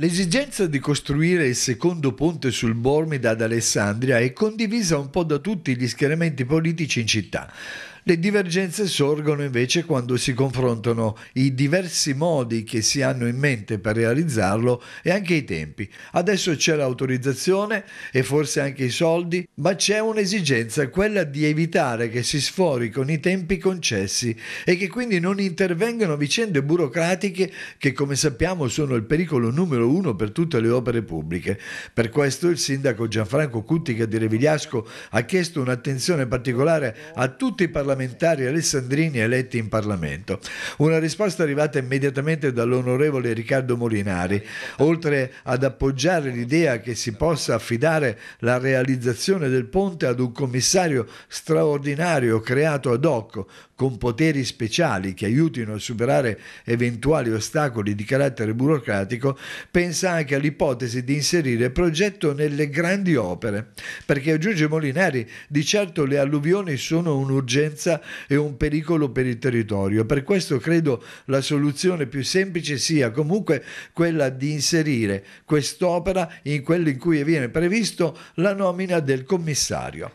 L'esigenza di costruire il secondo ponte sul Bormida ad Alessandria è condivisa un po' da tutti gli schieramenti politici in città. Le divergenze sorgono invece quando si confrontano i diversi modi che si hanno in mente per realizzarlo e anche i tempi. Adesso c'è l'autorizzazione e forse anche i soldi, ma c'è un'esigenza, quella di evitare che si sfori con i tempi concessi e che quindi non intervengano vicende burocratiche che come sappiamo sono il pericolo numero uno per tutte le opere pubbliche. Per questo il sindaco Gianfranco Cuttica di Revigliasco ha chiesto un'attenzione particolare a tutti i parlamentari parlamentari alessandrini eletti in Parlamento. Una risposta arrivata immediatamente dall'onorevole Riccardo Molinari, oltre ad appoggiare l'idea che si possa affidare la realizzazione del ponte ad un commissario straordinario creato ad hoc con poteri speciali che aiutino a superare eventuali ostacoli di carattere burocratico, pensa anche all'ipotesi di inserire il progetto nelle grandi opere, perché aggiunge Molinari, di certo le alluvioni sono un'urgenza sicurezza e un pericolo per il territorio. Per questo credo la soluzione più semplice sia comunque quella di inserire quest'opera in quello in cui viene previsto la nomina del commissario.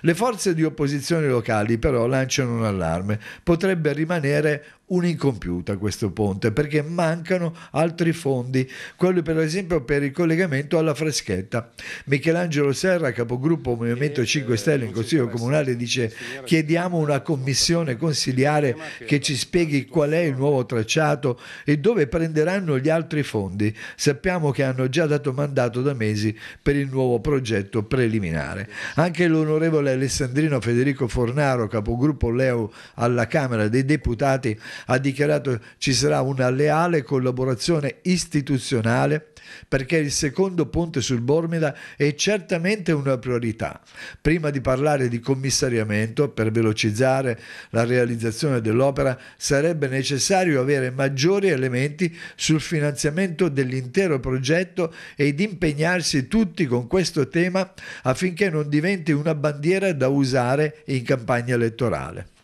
Le forze di opposizione locali però lanciano un allarme, potrebbe rimanere un'incompiuta questo ponte perché mancano altri fondi, quello per esempio per il collegamento alla freschetta. Michelangelo Serra, capogruppo Movimento 5 eh, Stelle in Consiglio Comunale, dice chiediamo una commissione consiliare che ci spieghi qual è il nuovo tracciato e dove prenderanno gli altri fondi. Sappiamo che hanno già dato mandato da mesi per il nuovo progetto preliminare. Anche l'onorevole Alessandrino Federico Fornaro, capogruppo Leo alla Camera dei Deputati, ha dichiarato ci sarà una leale collaborazione istituzionale perché il secondo ponte sul Bormida è certamente una priorità. Prima di parlare di commissariamento, per velocizzare la realizzazione dell'opera, sarebbe necessario avere maggiori elementi sul finanziamento dell'intero progetto ed impegnarsi tutti con questo tema affinché non diventi una bandiera da usare in campagna elettorale.